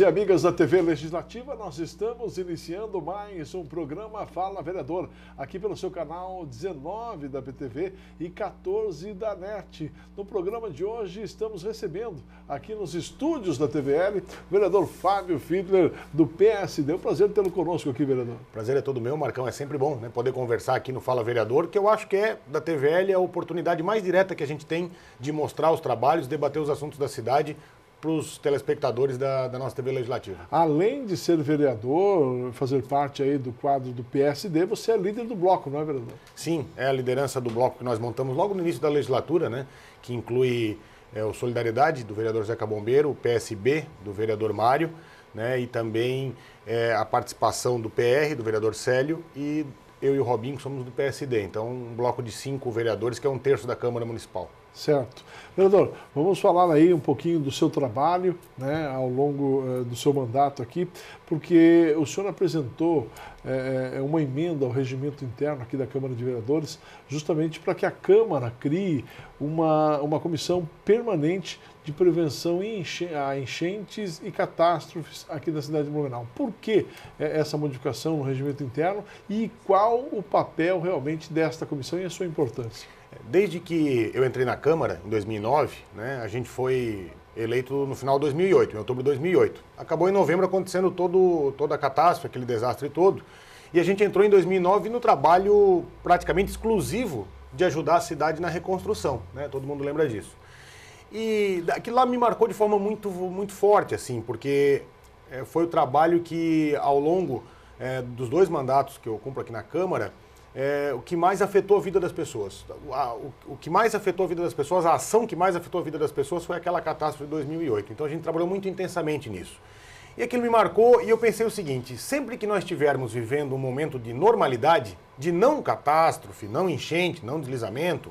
e amigas da TV Legislativa, nós estamos iniciando mais um programa Fala Vereador, aqui pelo seu canal 19 da BTV e 14 da NET. No programa de hoje estamos recebendo aqui nos estúdios da TVL o vereador Fábio Fiedler do PSD. É um prazer tê-lo conosco aqui, vereador. Prazer é todo meu, Marcão. É sempre bom né, poder conversar aqui no Fala Vereador, que eu acho que é da TVL é a oportunidade mais direta que a gente tem de mostrar os trabalhos, debater os assuntos da cidade para os telespectadores da, da, nossa TV Legislativa? Além de ser vereador, fazer parte aí do quadro do PSD, você é líder do bloco, não é, vereador? Sim, é a liderança do bloco que nós montamos logo no início da legislatura, né? Que inclui é, o Solidariedade, do vereador Zeca Bombeiro, o PSB, do vereador Mário, né? E também é, a participação do PR, do vereador Célio, e eu e o Robinho, somos do PSD. Então, um bloco de cinco vereadores, que é um terço da Câmara Municipal. Certo. Vereador, vamos falar aí um pouquinho do seu trabalho né, ao longo eh, do seu mandato aqui, porque o senhor apresentou eh, eh, uma emenda ao regimento interno aqui da Câmara de Vereadores, justamente para que a Câmara crie uma, uma comissão permanente de prevenção a enchentes e catástrofes aqui da cidade de Blumenau. Por que essa modificação no regimento interno e qual o papel realmente desta comissão e a sua importância? Desde que eu entrei na Câmara, em 2009, né, a gente foi eleito no final de 2008, em outubro de 2008. Acabou em novembro acontecendo todo, toda a catástrofe, aquele desastre todo. E a gente entrou em 2009 no trabalho praticamente exclusivo de ajudar a cidade na reconstrução, né? Todo mundo lembra disso. E aquilo lá me marcou de forma muito, muito forte, assim, porque eh, foi o trabalho que ao longo é, dos dois mandatos que eu cumpro aqui na Câmara, é, o que mais afetou a vida das pessoas. A, o, o, que mais afetou a vida das pessoas, a ação que mais afetou a vida das pessoas foi aquela catástrofe de 2008. Então a gente trabalhou muito intensamente nisso. E aquilo me marcou e eu pensei o seguinte: sempre que nós estivermos vivendo um momento de normalidade, de não catástrofe, não enchente, não deslizamento,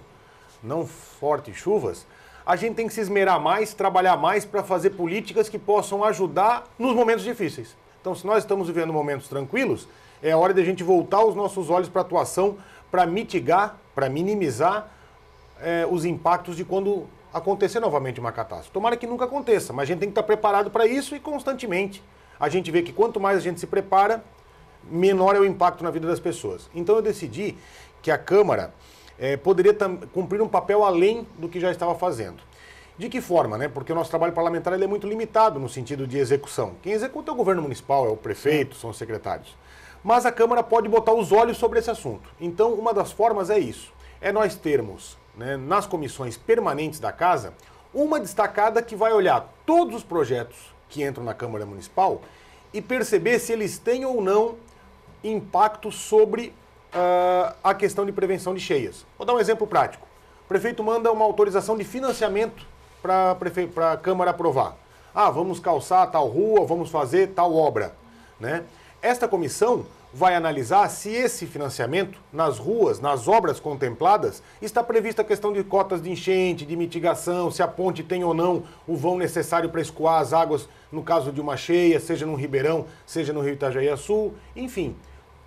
não fortes chuvas, a gente tem que se esmerar mais, trabalhar mais para fazer políticas que possam ajudar nos momentos difíceis. Então, se nós estamos vivendo momentos tranquilos, é hora de a gente voltar os nossos olhos para a atuação para mitigar, para minimizar é, os impactos de quando acontecer novamente uma catástrofe. Tomara que nunca aconteça, mas a gente tem que estar tá preparado para isso e constantemente. A gente vê que quanto mais a gente se prepara, menor é o impacto na vida das pessoas. Então eu decidi que a Câmara é, poderia cumprir um papel além do que já estava fazendo. De que forma, né? Porque o nosso trabalho parlamentar é muito limitado no sentido de execução. Quem executa é o governo municipal, é o prefeito, são os secretários mas a Câmara pode botar os olhos sobre esse assunto. Então, uma das formas é isso: é nós termos né, nas comissões permanentes da Casa uma destacada que vai olhar todos os projetos que entram na Câmara Municipal e perceber se eles têm ou não impacto sobre uh, a questão de prevenção de cheias. Vou dar um exemplo prático. O prefeito manda uma autorização de financiamento para a Câmara aprovar. Ah, vamos calçar tal rua, vamos fazer tal obra. Né? Esta comissão vai analisar se esse financiamento, nas ruas, nas obras contempladas, está prevista a questão de cotas de enchente, de mitigação, se a ponte tem ou não o vão necessário para escoar as águas no caso de uma cheia, seja no Ribeirão, seja no Rio Itajaí Sul, enfim.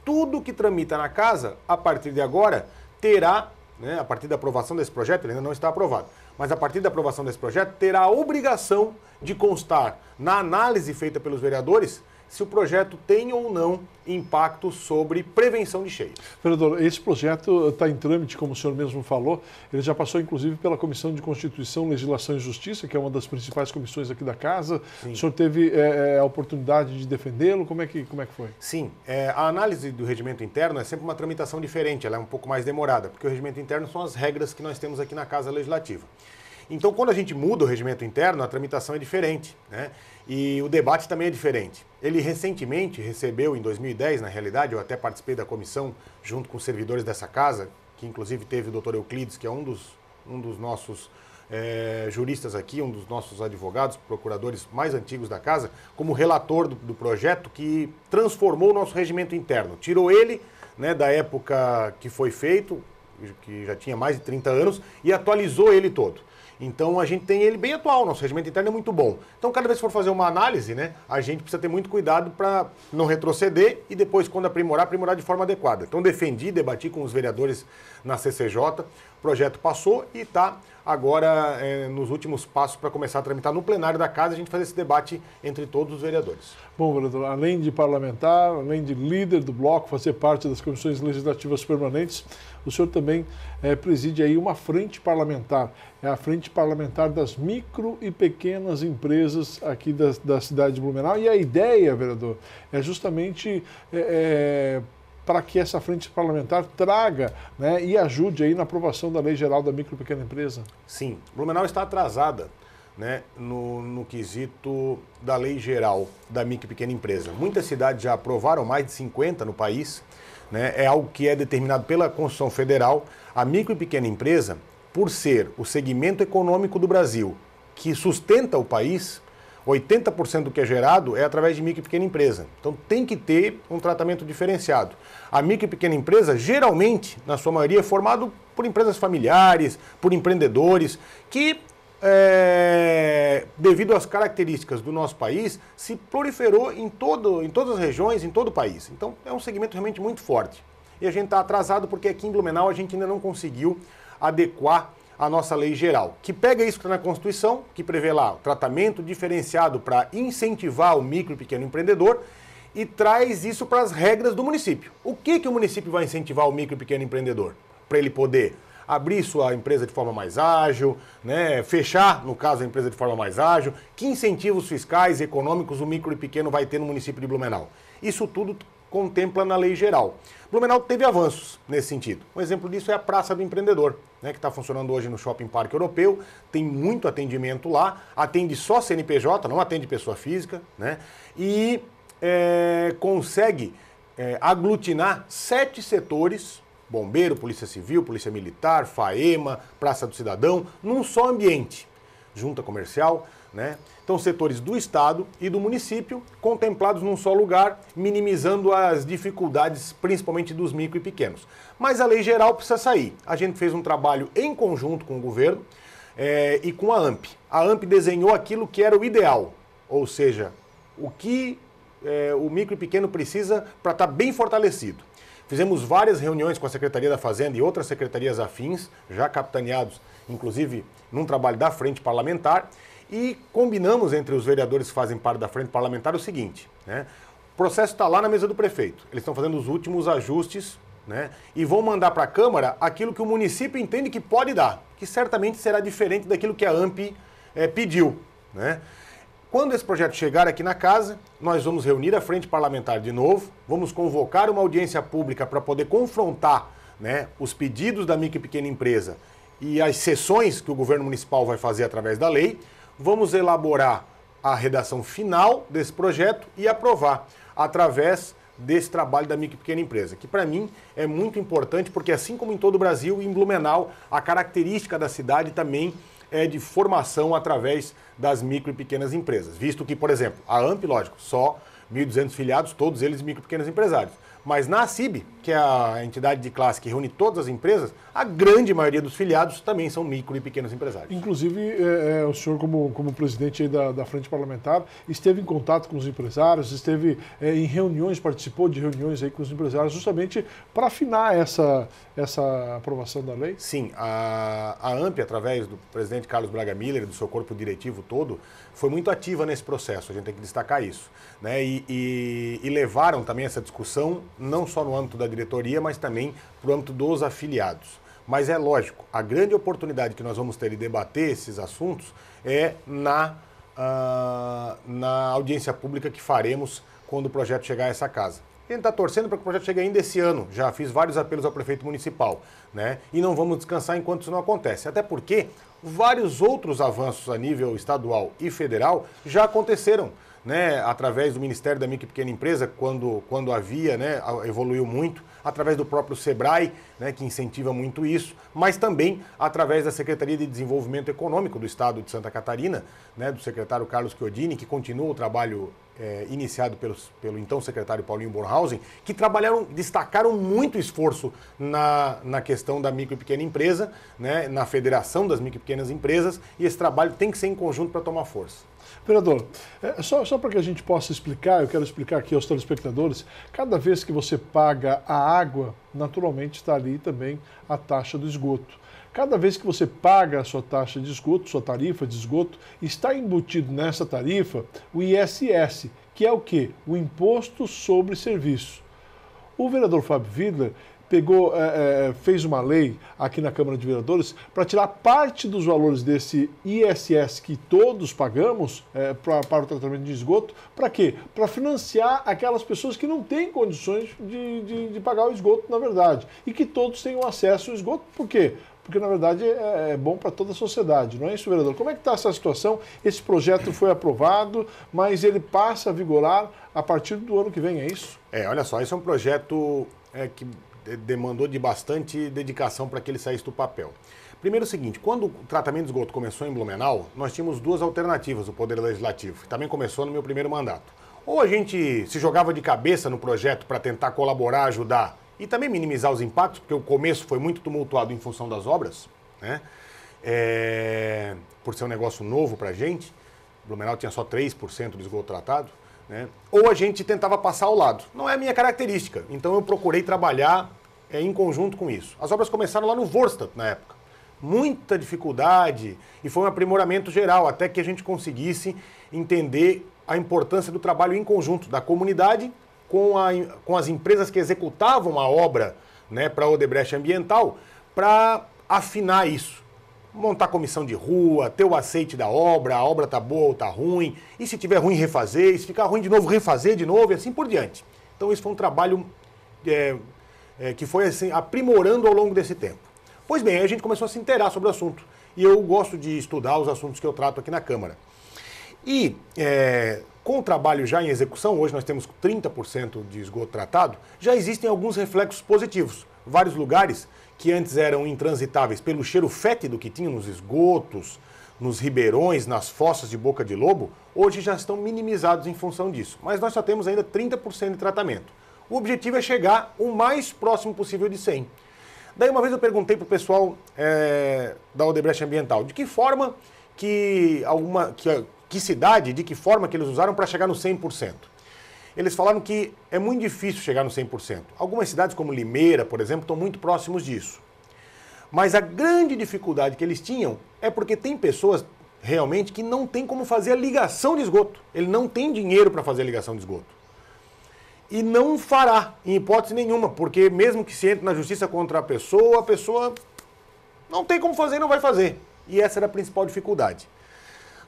Tudo que tramita na casa, a partir de agora, terá, né, a partir da aprovação desse projeto, ele ainda não está aprovado, mas a partir da aprovação desse projeto, terá a obrigação de constar na análise feita pelos vereadores se o projeto tem ou não impacto sobre prevenção de cheias. Vereador, esse projeto está em trâmite, como o senhor mesmo falou, ele já passou inclusive pela Comissão de Constituição, Legislação e Justiça, que é uma das principais comissões aqui da Casa. Sim. O senhor teve é, é, a oportunidade de defendê-lo, como, é que, como é que foi? Sim, é, a análise do regimento interno é sempre uma tramitação diferente, ela é um pouco mais demorada, porque o regimento interno são as regras que nós temos aqui na Casa Legislativa. Então, quando a gente muda o regimento interno, a tramitação é diferente, né? e o debate também é diferente. Ele recentemente recebeu, em 2010, na realidade, eu até participei da comissão junto com os servidores dessa casa, que inclusive teve o doutor Euclides, que é um dos, um dos nossos é, juristas aqui, um dos nossos advogados, procuradores mais antigos da casa, como relator do, do projeto que transformou o nosso regimento interno. Tirou ele né, da época que foi feito, que já tinha mais de 30 anos, e atualizou ele todo. Então a gente tem ele bem atual, nosso regimento interno é muito bom. Então, cada vez que for fazer uma análise, né, a gente precisa ter muito cuidado para não retroceder e depois, quando aprimorar, aprimorar de forma adequada. Então, defendi, debati com os vereadores na CCJ. O projeto passou e está agora é, nos últimos passos para começar a tramitar no plenário da casa, a gente fazer esse debate entre todos os vereadores. Bom, vereador, além de parlamentar, além de líder do bloco, fazer parte das comissões legislativas permanentes, o senhor também é, preside aí uma frente parlamentar, é a frente parlamentar das micro e pequenas empresas aqui da, da cidade de Blumenau. E a ideia, vereador, é justamente é, é para que essa frente parlamentar traga né, e ajude aí na aprovação da Lei Geral da Micro e Pequena Empresa? Sim, Blumenau está atrasada né, no, no, quesito da Lei Geral da Micro e Pequena Empresa. Muitas cidades já aprovaram, mais de 50 no país, né, é algo que é determinado pela Constituição Federal. A micro e pequena empresa, por ser o segmento econômico do Brasil que sustenta o país, 80% do que é gerado é através de micro e pequena empresa. Então tem que ter um tratamento diferenciado. A micro e pequena empresa, geralmente, na sua maioria, é formado por empresas familiares, por empreendedores, que, é, devido às características do nosso país, se proliferou em, todo, em todas as regiões, em todo o país. Então é um segmento realmente muito forte. E a gente está atrasado porque aqui em Blumenau a gente ainda não conseguiu adequar a nossa lei geral, que pega isso que está na Constituição, que prevê lá o tratamento diferenciado para incentivar o micro e pequeno empreendedor e traz isso para as regras do município. O que, que o município vai incentivar o micro e pequeno empreendedor? Para ele poder abrir sua empresa de forma mais ágil, né? fechar, no caso, a empresa de forma mais ágil, que incentivos fiscais e econômicos o micro e pequeno vai ter no município de Blumenau. Isso tudo contempla na lei geral. Blumenau teve avanços nesse sentido. Um exemplo disso é a Praça do Empreendedor, né, que está funcionando hoje no Shopping Parque Europeu, tem muito atendimento lá, atende só CNPJ, não atende pessoa física, né, e é, consegue é, aglutinar sete setores bombeiro, polícia civil, polícia militar, FAEMA, Praça do Cidadão, num só ambiente. Junta comercial, né? Então, setores do Estado e do município contemplados num só lugar, minimizando as dificuldades, principalmente dos micro e pequenos. Mas a lei geral precisa sair. A gente fez um trabalho em conjunto com o governo é, e com a AMP. A AMP desenhou aquilo que era o ideal, ou seja, o que é, o micro e pequeno precisa para estar tá bem fortalecido. Fizemos várias reuniões com a Secretaria da Fazenda e outras secretarias afins, já capitaneados, inclusive, num trabalho da frente parlamentar. E combinamos entre os vereadores que fazem parte da frente parlamentar o seguinte, né? O processo está lá na mesa do prefeito. Eles estão fazendo os últimos ajustes, né? E vão mandar para a Câmara aquilo que o município entende que pode dar, que certamente será diferente daquilo que a AMP é, pediu, né? Quando esse projeto chegar aqui na casa, nós vamos reunir a frente parlamentar de novo, vamos convocar uma audiência pública para poder confrontar né, os pedidos da micro e pequena empresa e as sessões que o governo municipal vai fazer através da lei vamos elaborar a redação final desse projeto e aprovar através desse trabalho da micro e pequena empresa, que para mim é muito importante, porque assim como em todo o Brasil, em Blumenau, a característica da cidade também é de formação através das micro e pequenas empresas, visto que, por exemplo, a AMP, lógico, só 1.200 filiados, todos eles micro e pequenos empresários. Mas na CIB, que é a entidade de classe que reúne todas as empresas, a grande maioria dos filiados também são micro e pequenos empresários. Inclusive, é, é o senhor, como, como presidente da, da Frente Parlamentar, esteve em contato com os empresários, esteve é, em reuniões, participou de reuniões aí com os empresários, justamente para afinar essa, essa aprovação da lei? Sim, a, a AMP, através do presidente Carlos Braga Miller e do seu corpo diretivo todo, foi muito ativa nesse processo, a gente tem que destacar isso. Né? E, e, e levaram também essa discussão, não só no âmbito da diretoria, mas também para o âmbito dos afiliados. Mas é lógico, a grande oportunidade que nós vamos ter de debater esses assuntos é na, uh, na audiência pública que faremos quando o projeto chegar a essa casa. A gente está torcendo para que o projeto chegue ainda esse ano. Já fiz vários apelos ao prefeito municipal, né? E não vamos descansar enquanto isso não acontece. Até porque vários outros avanços a nível estadual e federal já aconteceram né, através do Ministério da Micro e Pequena Empresa, quando, quando havia, né, evoluiu muito, através do próprio SEBRAE, né, que incentiva muito isso, mas também através da Secretaria de Desenvolvimento Econômico do Estado de Santa Catarina, né, do secretário Carlos Chiodini, que continua o trabalho é, iniciado pelo então secretário Paulinho Bornhausen, que trabalharam, destacaram muito esforço na, na questão da micro e pequena empresa, né, na federação das micro e pequenas empresas, e esse trabalho tem que ser em conjunto para tomar força. Vereador, é, só, só para que a gente possa explicar, eu quero explicar aqui aos telespectadores, cada vez que você paga a água, naturalmente está ali também a taxa do esgoto. Cada vez que você paga a sua taxa de esgoto, sua tarifa de esgoto, está embutido nessa tarifa o ISS, que é o quê? O Imposto sobre Serviço. O vereador Fábio Widler, pegou, é, é, é, fez uma lei aqui na Câmara de Vereadores para tirar parte dos valores desse ISS que todos pagamos é, pra, para o tratamento de esgoto, para quê? Para financiar aquelas pessoas que não têm condições de, de, de pagar o esgoto, na verdade, e que todos tenham acesso ao esgoto, por quê? porque na verdade é, é bom para toda a sociedade, não é isso, vereador? Como é que está essa situação? Esse projeto foi aprovado, mas ele passa a vigorar a partir do ano que vem, é isso? É, olha só, esse é um projeto é, que demandou de bastante dedicação para que ele saísse do papel. Primeiro é o seguinte, quando o tratamento de esgoto começou em Blumenau, nós tínhamos duas alternativas, o Poder Legislativo, que também começou no meu primeiro mandato. Ou a gente se jogava de cabeça no projeto para tentar colaborar, ajudar e também minimizar os impactos, porque o começo foi muito tumultuado em função das obras, né? É... por ser um negócio novo para a gente, Blumenau tinha só 3% de esgoto tratado, né? Ou a gente tentava passar ao lado. Não é a minha característica, então eu procurei trabalhar é, em conjunto com isso. As obras começaram lá no Vorstadt, na época. Muita dificuldade e foi um aprimoramento geral até que a gente conseguisse entender a importância do trabalho em conjunto da comunidade com, a, com as empresas que executavam a obra né, para a Odebrecht Ambiental para afinar isso montar comissão de rua, ter o aceite da obra, a obra tá boa ou tá ruim, e se tiver ruim, refazer, e se ficar ruim de novo, refazer de novo e assim por diante. Então, isso foi um trabalho é, é, que foi assim, aprimorando ao longo desse tempo. Pois bem, aí a gente começou a se inteirar sobre o assunto, e eu gosto de estudar os assuntos que eu trato aqui na Câmara. E é, com o trabalho já em execução, hoje nós temos 30% de esgoto tratado, já existem alguns reflexos positivos. Vários lugares que antes eram intransitáveis pelo cheiro fétido que tinham nos esgotos, nos ribeirões, nas fossas de boca de lobo, hoje já estão minimizados em função disso. Mas nós só temos ainda 30% de tratamento. O objetivo é chegar o mais próximo possível de 100. Daí uma vez eu perguntei para o pessoal é, da Odebrecht Ambiental de que forma que alguma que, que cidade, de que forma que eles usaram para chegar no 100% eles falaram que é muito difícil chegar no 100%. Algumas cidades, como Limeira, por exemplo, estão muito próximos disso. Mas a grande dificuldade que eles tinham é porque tem pessoas realmente que não tem como fazer a ligação de esgoto. Ele não tem dinheiro para fazer a ligação de esgoto. E não fará, em hipótese nenhuma, porque mesmo que se entre na justiça contra a pessoa, a pessoa não tem como fazer e não vai fazer. E essa era a principal dificuldade.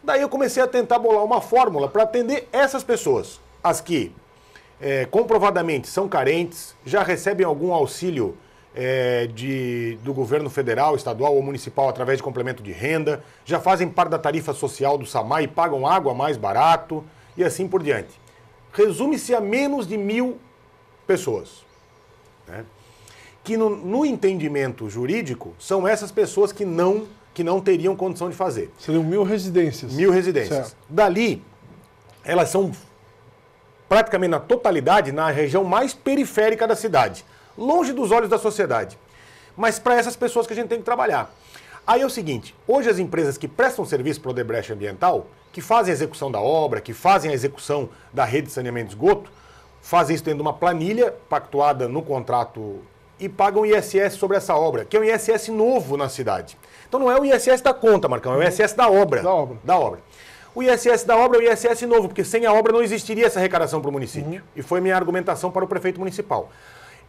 Daí eu comecei a tentar bolar uma fórmula para atender essas pessoas as que é, comprovadamente são carentes, já recebem algum auxílio é, de, do governo federal, estadual ou municipal através de complemento de renda, já fazem parte da tarifa social do SAMAI e pagam água mais barato e assim por diante. Resume-se a menos de mil pessoas. Né? Que no, no entendimento jurídico são essas pessoas que não que não teriam condição de fazer. Seriam mil residências. Mil residências. Certo. Dali, elas são praticamente na totalidade, na região mais periférica da cidade, longe dos olhos da sociedade. Mas para essas pessoas que a gente tem que trabalhar. Aí é o seguinte: hoje as empresas que prestam serviço para o Odebrecht Ambiental, que fazem a execução da obra, que fazem a execução da rede de saneamento de esgoto, fazem isso tendo uma planilha pactuada no contrato e pagam ISS sobre essa obra, que é um ISS novo na cidade. Então não é o ISS da conta, Marcão, é o ISS da obra. Da obra. Da obra o ISS da obra é o ISS novo, porque sem a obra não existiria essa arrecadação para o município. Uhum. E foi minha argumentação para o prefeito municipal.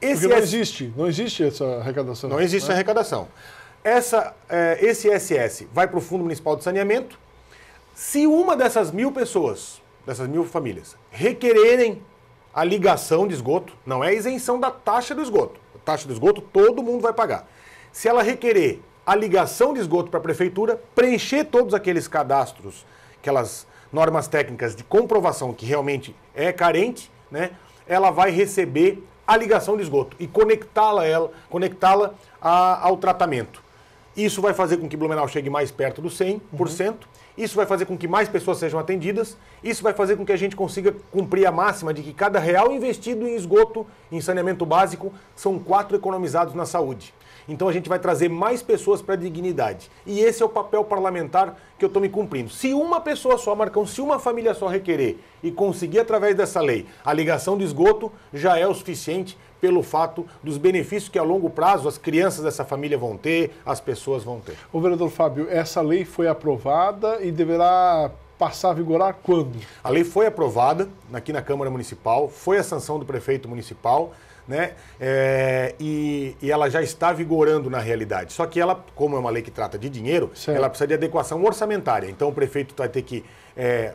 Esse porque não S... existe, não existe essa arrecadação. Não existe né? essa arrecadação. Essa, eh, esse ISS vai para o Fundo Municipal de Saneamento. Se uma dessas mil pessoas, dessas mil famílias, requererem a ligação de esgoto, não é isenção da taxa do esgoto. A taxa do esgoto todo mundo vai pagar. Se ela requerer a ligação de esgoto para a prefeitura, preencher todos aqueles cadastros aquelas normas técnicas de comprovação que realmente é carente, né, ela vai receber a ligação de esgoto e conectá-la ela, conectá-la ao tratamento. Isso vai fazer com que Blumenau chegue mais perto do 100%, uhum. isso vai fazer com que mais pessoas sejam atendidas, isso vai fazer com que a gente consiga cumprir a máxima de que cada real investido em esgoto, em saneamento básico, são quatro economizados na saúde. Então a gente vai trazer mais pessoas para a dignidade. E esse é o papel parlamentar que eu estou me cumprindo. Se uma pessoa só, Marcão, se uma família só requerer e conseguir através dessa lei a ligação do esgoto, já é o suficiente pelo fato dos benefícios que a longo prazo as crianças dessa família vão ter, as pessoas vão ter. O vereador Fábio, essa lei foi aprovada e deverá passar a vigorar quando? A lei foi aprovada aqui na Câmara Municipal, foi a sanção do prefeito municipal né? É, e, e, ela já está vigorando na realidade. Só que ela, como é uma lei que trata de dinheiro, certo. ela precisa de adequação orçamentária. Então o prefeito vai ter que é,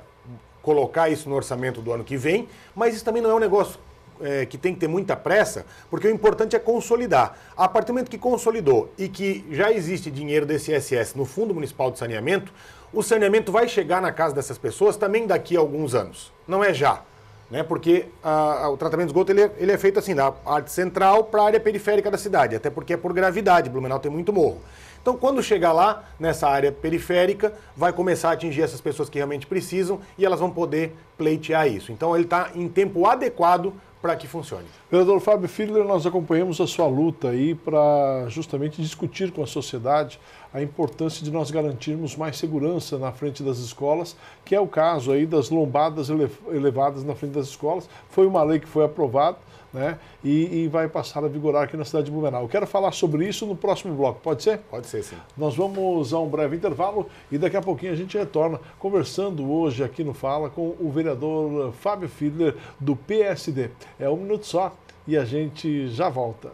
colocar isso no orçamento do ano que vem, mas isso também não é um negócio é, que tem que ter muita pressa, porque o importante é consolidar. A partir do momento que consolidou e que já existe dinheiro desse ISS no Fundo Municipal de Saneamento, o saneamento vai chegar na casa dessas pessoas também daqui a alguns anos. Não é já né? Porque a, a, o tratamento de esgoto ele é, ele é feito assim, da parte central para a área periférica da cidade, até porque é por gravidade, Blumenau tem muito morro. Então, quando chegar lá, nessa área periférica, vai começar a atingir essas pessoas que realmente precisam e elas vão poder pleitear isso. Então, ele está em tempo adequado para que funcione. Vereador Fábio Fiedler, nós acompanhamos a sua luta aí para justamente discutir com a sociedade a importância de nós garantirmos mais segurança na frente das escolas, que é o caso aí das lombadas elevadas na frente das escolas. Foi uma lei que foi aprovada né? E, e, vai passar a vigorar aqui na cidade de Blumenau. Eu quero falar sobre isso no próximo bloco, pode ser? Pode ser, sim. Nós vamos a um breve intervalo e daqui a pouquinho a gente retorna conversando hoje aqui no Fala com o vereador Fábio Fiedler do PSD. É um minuto só e a gente já volta.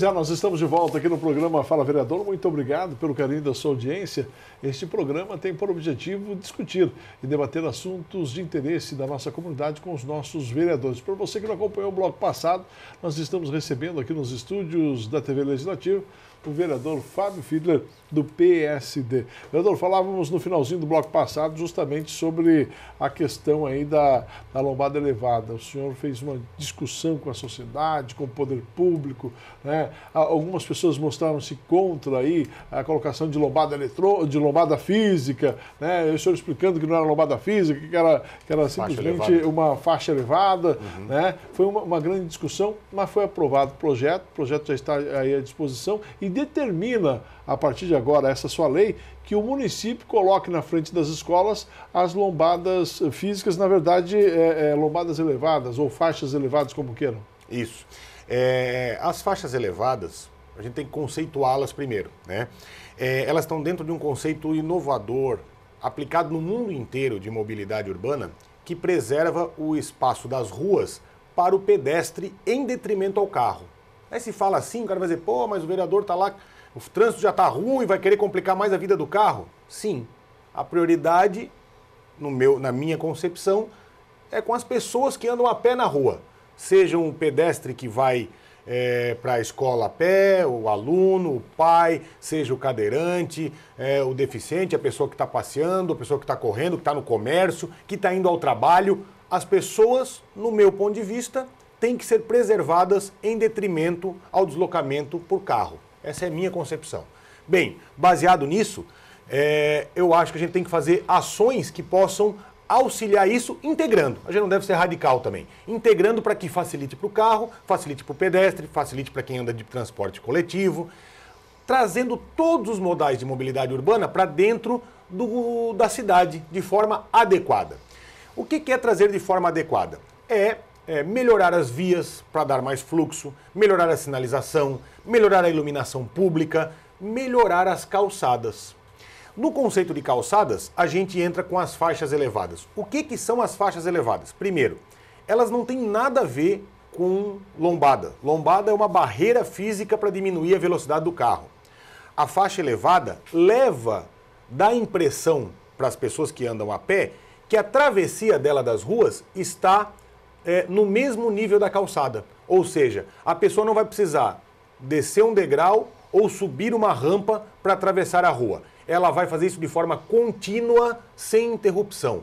Pois é, nós estamos de volta aqui no programa Fala Vereador. Muito obrigado pelo carinho da sua audiência. Este programa tem por objetivo discutir e debater assuntos de interesse da nossa comunidade com os nossos vereadores. Para você que não acompanhou o bloco passado, nós estamos recebendo aqui nos estúdios da TV Legislativa o vereador Fábio Fiedler, do PSD. Vereador, falávamos no finalzinho do bloco passado justamente sobre a questão aí da, da lombada elevada. O senhor fez uma discussão com a sociedade, com o poder público, né? Algumas pessoas mostraram-se contra aí a colocação de lombada, eletro, de lombada física, né? O senhor explicando que não era lombada física, que era, que era simplesmente faixa uma faixa elevada, uhum. né? Foi uma, uma grande discussão, mas foi aprovado o projeto, o projeto já está aí à disposição e e determina, a partir de agora, essa sua lei, que o município coloque na frente das escolas as lombadas físicas, na verdade, é, é, lombadas elevadas ou faixas elevadas, como queiram. Isso. É, as faixas elevadas, a gente tem que conceituá-las primeiro. Né? É, elas estão dentro de um conceito inovador, aplicado no mundo inteiro de mobilidade urbana, que preserva o espaço das ruas para o pedestre em detrimento ao carro. Aí se fala assim, o cara vai dizer, pô, mas o vereador está lá, o trânsito já está ruim, vai querer complicar mais a vida do carro? Sim. A prioridade, no meu, na minha concepção, é com as pessoas que andam a pé na rua. Seja um pedestre que vai é, eh, para a escola a pé, o aluno, o pai, seja o cadeirante, é, o deficiente, a pessoa que está passeando, a pessoa que está correndo, que está no comércio, que está indo ao trabalho. As pessoas, no meu ponto de vista, têm que ser preservadas em detrimento ao deslocamento por carro. Essa é a minha concepção. Bem, baseado nisso, é, eu acho que a gente tem que fazer ações que possam auxiliar isso integrando. A gente não deve ser radical também. Integrando para que facilite para o carro, facilite para o pedestre, facilite para quem anda de transporte coletivo, trazendo todos os modais de mobilidade urbana para dentro do, da cidade de forma adequada. O que, que é trazer de forma adequada? É é, melhorar as vias para dar mais fluxo, melhorar a sinalização, melhorar a iluminação pública, melhorar as calçadas. No conceito de calçadas, a gente entra com as faixas elevadas. O que, que são as faixas elevadas? Primeiro, elas não têm nada a ver com lombada. Lombada é uma barreira física para diminuir a velocidade do carro. A faixa elevada leva, dá impressão para as pessoas que andam a pé, que a travessia dela das ruas está é, no mesmo nível da calçada. Ou seja, a pessoa não vai precisar descer um degrau ou subir uma rampa para atravessar a rua. Ela vai fazer isso de forma contínua, sem interrupção.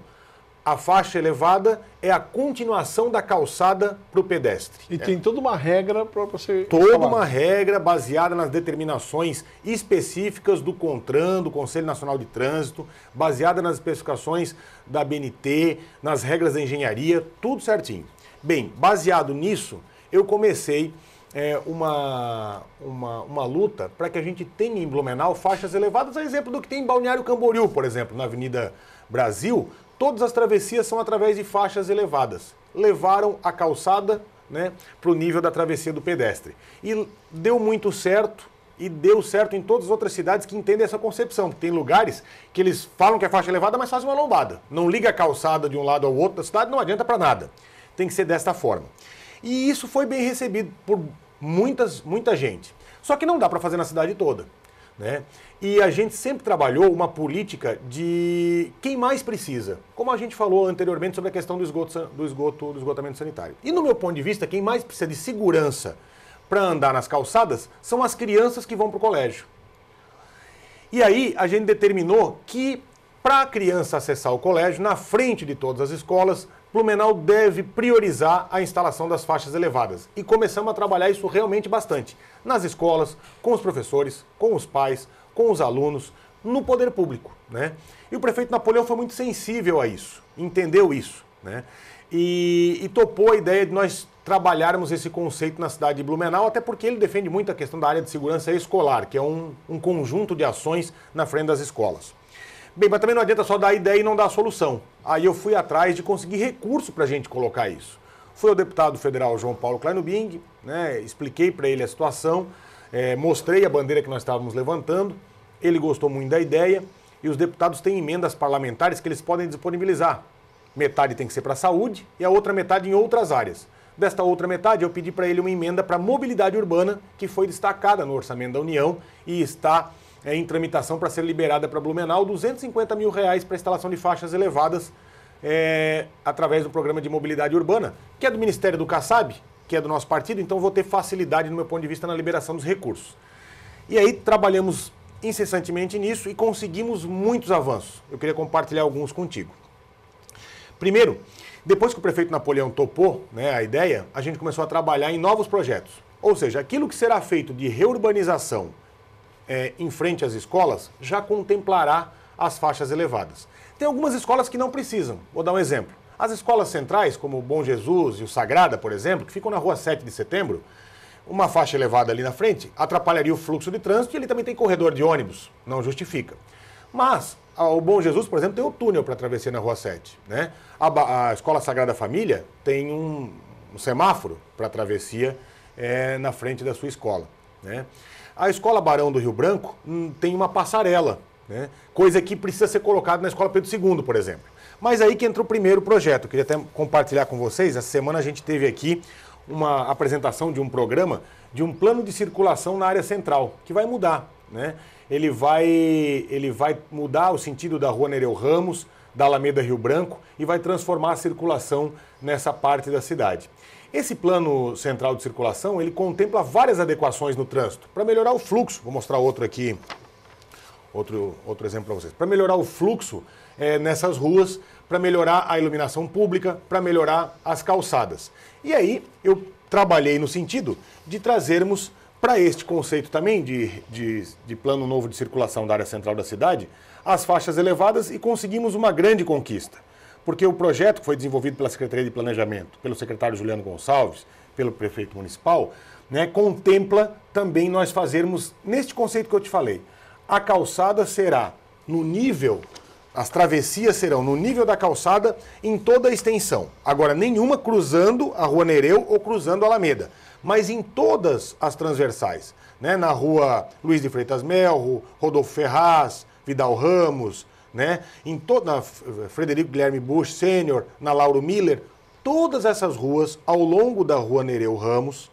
A faixa elevada é a continuação da calçada para o pedestre. E é. tem toda uma regra para você. Toda falar. uma regra baseada nas determinações específicas do CONTRAN, do Conselho Nacional de Trânsito, baseada nas especificações da BNT, nas regras da engenharia, tudo certinho. Bem, baseado nisso, eu comecei é, uma, uma, uma luta para que a gente tenha em Blumenau faixas elevadas, a exemplo do que tem em Balneário Camboriú, por exemplo, na Avenida Brasil, todas as travessias são através de faixas elevadas. Levaram a calçada né, para o nível da travessia do pedestre. E deu muito certo, e deu certo em todas as outras cidades que entendem essa concepção. Tem lugares que eles falam que é faixa elevada, mas fazem uma lombada. Não liga a calçada de um lado ao outro da cidade, não adianta para nada tem que ser desta forma. E isso foi bem recebido por muitas, muita gente. Só que não dá para fazer na cidade toda. Né? E a gente sempre trabalhou uma política de quem mais precisa, como a gente falou anteriormente sobre a questão do esgoto, do esgoto, do esgotamento sanitário. E no meu ponto de vista, quem mais precisa de segurança para andar nas calçadas são as crianças que vão para o colégio. E aí a gente determinou que para a criança acessar o colégio, na frente de todas as escolas, Blumenau deve priorizar a instalação das faixas elevadas. E começamos a trabalhar isso realmente bastante. Nas escolas, com os professores, com os pais, com os alunos, no poder público. Né? E o prefeito Napoleão foi muito sensível a isso, entendeu isso. Né? E, e topou a ideia de nós trabalharmos esse conceito na cidade de Blumenau, até porque ele defende muito a questão da área de segurança escolar, que é um, um conjunto de ações na frente das escolas. Bem, mas também não adianta só dar a ideia e não dar a solução. Aí eu fui atrás de conseguir recurso para a gente colocar isso. Foi o deputado federal João Paulo Kleinubing, né? expliquei para ele a situação, é, mostrei a bandeira que nós estávamos levantando, ele gostou muito da ideia e os deputados têm emendas parlamentares que eles podem disponibilizar. Metade tem que ser para a saúde e a outra metade em outras áreas. Desta outra metade, eu pedi para ele uma emenda para mobilidade urbana, que foi destacada no orçamento da União e está é, em tramitação para ser liberada para Blumenau, 250 mil reais para instalação de faixas elevadas é, através do programa de mobilidade urbana, que é do Ministério do Kassab, que é do nosso partido, então vou ter facilidade, no meu ponto de vista, na liberação dos recursos. E aí trabalhamos incessantemente nisso e conseguimos muitos avanços. Eu queria compartilhar alguns contigo. Primeiro, depois que o prefeito Napoleão topou né, a ideia, a gente começou a trabalhar em novos projetos. Ou seja, aquilo que será feito de reurbanização é, em frente às escolas já contemplará as faixas elevadas. Tem algumas escolas que não precisam. Vou dar um exemplo. As escolas centrais, como o Bom Jesus e o Sagrada, por exemplo, que ficam na rua 7 de setembro, uma faixa elevada ali na frente atrapalharia o fluxo de trânsito e ele também tem corredor de ônibus. Não justifica. Mas o Bom Jesus, por exemplo, tem o um túnel para atravessar na Rua 7. Né? A, a, Escola Sagrada Família tem um, um semáforo para travessia é, na frente da sua escola. Né? A Escola Barão do Rio Branco hum, tem uma passarela, né? coisa que precisa ser colocada na Escola Pedro II, por exemplo. Mas aí que entra o primeiro projeto. Eu queria até compartilhar com vocês. Essa semana a gente teve aqui uma apresentação de um programa de um plano de circulação na área central, que vai mudar. Né? Ele, vai, ele vai mudar o sentido da rua Nereu Ramos, da Alameda Rio Branco e vai transformar a circulação nessa parte da cidade. Esse plano central de circulação, ele contempla várias adequações no trânsito para melhorar o fluxo. Vou mostrar outro aqui, outro, outro exemplo para vocês. Para melhorar o fluxo é, nessas ruas, para melhorar a iluminação pública, para melhorar as calçadas. E aí eu trabalhei no sentido de trazermos para este conceito também de, de, de plano novo de circulação da área central da cidade as faixas elevadas e conseguimos uma grande conquista. Porque o projeto que foi desenvolvido pela Secretaria de Planejamento, pelo secretário Juliano Gonçalves, pelo prefeito municipal, né, contempla também nós fazermos, neste conceito que eu te falei, a calçada será no nível, as travessias serão no nível da calçada em toda a extensão. Agora, nenhuma cruzando a Rua Nereu ou cruzando a Alameda, mas em todas as transversais. Né, na Rua Luiz de Freitas Melro, Rodolfo Ferraz, Vidal Ramos, né? Em toda Frederico Guilherme Bush Sênior, na Lauro Miller, todas essas ruas ao longo da Rua Nereu Ramos,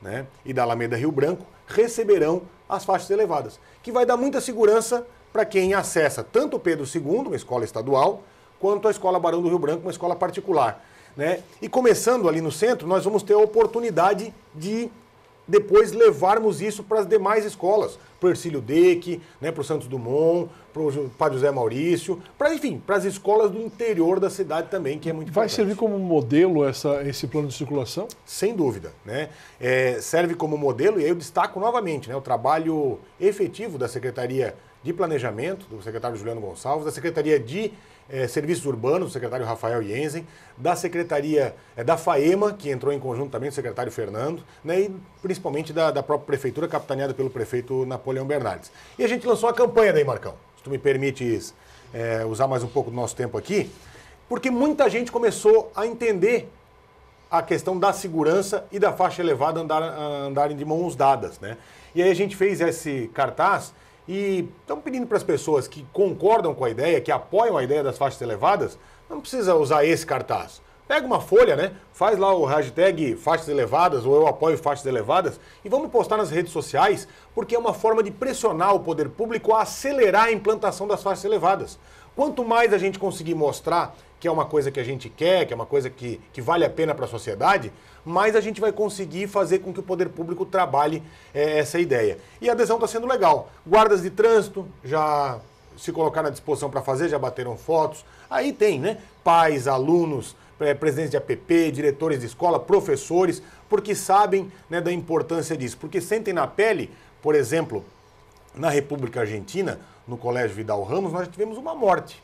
né, e da Alameda Rio Branco receberão as faixas elevadas, que vai dar muita segurança para quem acessa tanto o Pedro II, uma escola estadual, quanto a Escola Barão do Rio Branco, uma escola particular. Né? E começando ali no centro, nós vamos ter a oportunidade de depois levarmos isso para as demais escolas, para o Ercílio Deck, né, para o Santos Dumont, para o Padre José Maurício, para enfim, para as escolas do interior da cidade também, que é muito Vai servir como modelo essa, esse plano de circulação? Sem dúvida, né? É, serve como modelo e aí eu destaco novamente, né, o trabalho efetivo da Secretaria de Planejamento, do secretário Juliano Gonçalves, da Secretaria de eh, Serviços Urbanos, do secretário Rafael Jensen, da Secretaria eh, da FAEMA, que entrou em conjunto também do secretário Fernando, né, e principalmente da, da própria Prefeitura, capitaneada pelo prefeito Napoleão Bernardes. E a gente lançou a campanha daí, Marcão, se tu me permites eh, usar mais um pouco do nosso tempo aqui, porque muita gente começou a entender a questão da segurança e da faixa elevada andar, andarem de mãos dadas, né? E aí a gente fez esse cartaz e estamos pedindo para as pessoas que concordam com a ideia, que apoiam a ideia das faixas elevadas, não precisa usar esse cartaz. Pega uma folha, né? Faz lá o hashtag faixas elevadas ou eu apoio faixas elevadas e vamos postar nas redes sociais, porque é uma forma de pressionar o poder público a acelerar a implantação das faixas elevadas. Quanto mais a gente conseguir mostrar que é uma coisa que a gente quer, que é uma coisa que, que vale a pena para a sociedade, mais a gente vai conseguir fazer com que o poder público trabalhe é, essa ideia. E a adesão está sendo legal. Guardas de trânsito já se colocaram à disposição para fazer, já bateram fotos. Aí tem, né? Pais, alunos, presidentes de APP, diretores de escola, professores, porque sabem né, da importância disso, porque sentem na pele, por exemplo, na República Argentina, no Colégio Vidal Ramos, nós tivemos uma morte.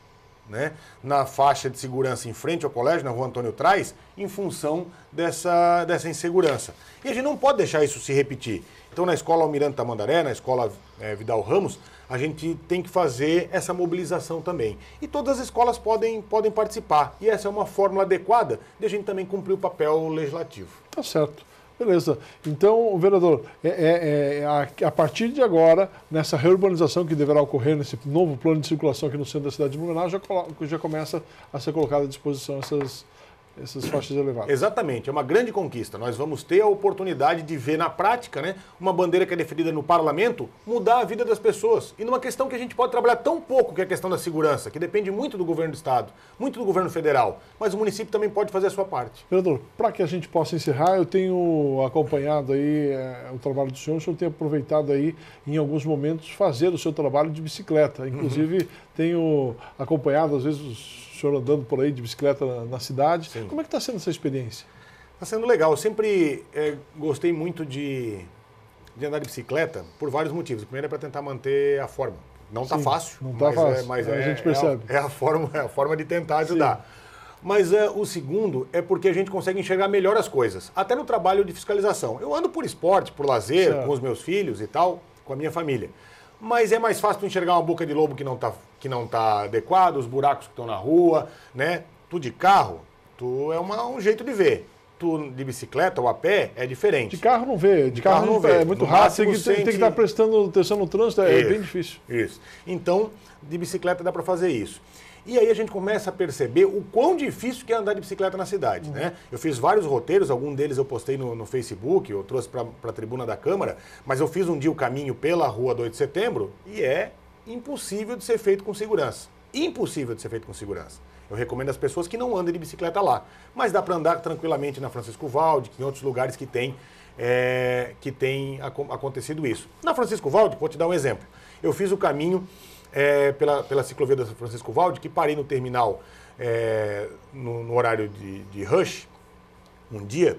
Né, na faixa de segurança em frente ao colégio, na rua Antônio Traz, em função dessa, dessa insegurança. E a gente não pode deixar isso se repetir. Então, na escola Almirante Tamandaré, na escola é, Vidal Ramos, a gente tem que fazer essa mobilização também. E todas as escolas podem, podem participar. E essa é uma fórmula adequada de a gente também cumprir o papel legislativo. Tá certo. Beleza. Então, vereador, é, é, é, a, partir de agora, nessa reurbanização que deverá ocorrer nesse novo plano de circulação aqui no centro da cidade de Blumenau, já, já começa a ser colocada à disposição essas, essas faixas elevadas. Exatamente, é uma grande conquista. Nós vamos ter a oportunidade de ver na prática né, uma bandeira que é definida no parlamento mudar a vida das pessoas. E numa questão que a gente pode trabalhar tão pouco, que é a questão da segurança, que depende muito do governo do estado, muito do governo federal, mas o município também pode fazer a sua parte. Vereador, para que a gente possa encerrar, eu tenho acompanhado aí é, o trabalho do senhor, o senhor tem aproveitado aí em alguns momentos fazer o seu trabalho de bicicleta. Uhum. Inclusive, uhum. tenho acompanhado às vezes os senhor andando por aí de bicicleta na, na cidade. Sim. Como é que está sendo essa experiência? Está sendo legal. Eu sempre é, gostei muito de, de andar de bicicleta por vários motivos. O primeiro é para tentar manter a forma. Não está fácil. Não está fácil. É, mas é, a é, gente percebe. É a, é a, forma, é a forma de tentar ajudar. Sim. Mas é, o segundo é porque a gente consegue enxergar melhor as coisas, até no trabalho de fiscalização. Eu ando por esporte, por lazer, certo. com os meus filhos e tal, com a minha família mas é mais fácil enxergar uma boca de lobo que não tá, que não tá adequada, os buracos que estão na rua, né? Tu de carro, tu é uma, um jeito de ver. Tu de bicicleta ou a pé é diferente. De carro não vê, de, de carro, carro, não é vê. É muito no rápido, tem que, sente... tem que estar prestando atenção no trânsito, é, isso, bem difícil. Isso. Então, de bicicleta dá para fazer isso. E aí a gente começa a perceber o quão difícil que é andar de bicicleta na cidade, uhum. né? Eu fiz vários roteiros, algum deles eu postei no, no Facebook, eu trouxe para a tribuna da Câmara, mas eu fiz um dia o caminho pela rua 8 de setembro e é impossível de ser feito com segurança. Impossível de ser feito com segurança. Eu recomendo às pessoas que não andem de bicicleta lá. Mas dá para andar tranquilamente na Francisco Valde, em outros lugares que tem, é, que tem ac acontecido isso. Na Francisco Valde, vou te dar um exemplo. Eu fiz o caminho é, pela, pela ciclovia da São Francisco Valde, que parei no terminal é, no, no, horário de, de rush um dia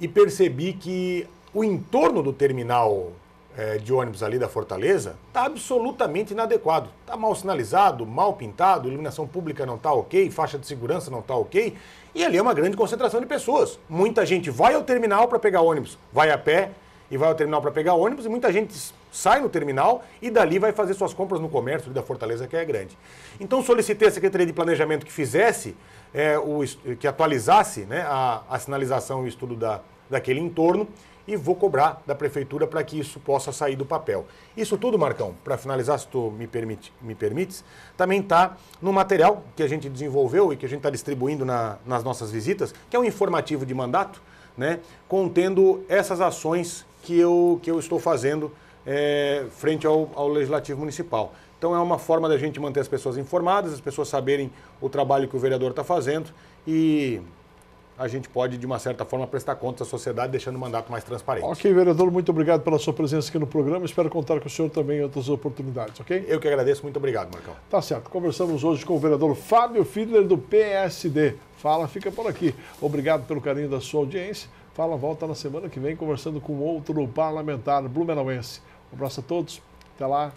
e percebi que o entorno do terminal é, de ônibus ali da Fortaleza está absolutamente inadequado. Está mal sinalizado, mal pintado, iluminação pública não está ok, faixa de segurança não está ok. E ali é uma grande concentração de pessoas. Muita gente vai ao terminal para pegar ônibus, vai a pé e vai ao terminal para pegar ônibus, e muita gente sai no terminal e dali vai fazer suas compras no comércio da Fortaleza, que é grande. Então solicitei à Secretaria de Planejamento que fizesse, é, o, que atualizasse né, a, a sinalização e o estudo da, daquele entorno e vou cobrar da prefeitura para que isso possa sair do papel. Isso tudo, Marcão, para finalizar, se tu me, permite, me permites, também está no material que a gente desenvolveu e que a gente está distribuindo na, nas nossas visitas, que é um informativo de mandato, né, contendo essas ações que eu, que eu estou fazendo é, frente ao, ao Legislativo Municipal. Então é uma forma da gente manter as pessoas informadas, as pessoas saberem o trabalho que o vereador está fazendo e a gente pode, de uma certa forma, prestar conta à sociedade, deixando o mandato mais transparente. Ok, vereador, muito obrigado pela sua presença aqui no programa. Espero contar com o senhor também em outras oportunidades, ok? Eu que agradeço, muito obrigado, Marcão. Tá certo. Conversamos hoje com o vereador Fábio Fiedler, do PSD. Fala, fica por aqui. Obrigado pelo carinho da sua audiência. Fala, volta na semana que vem conversando com outro parlamentar blumenauense. Um abraço a todos. Até lá.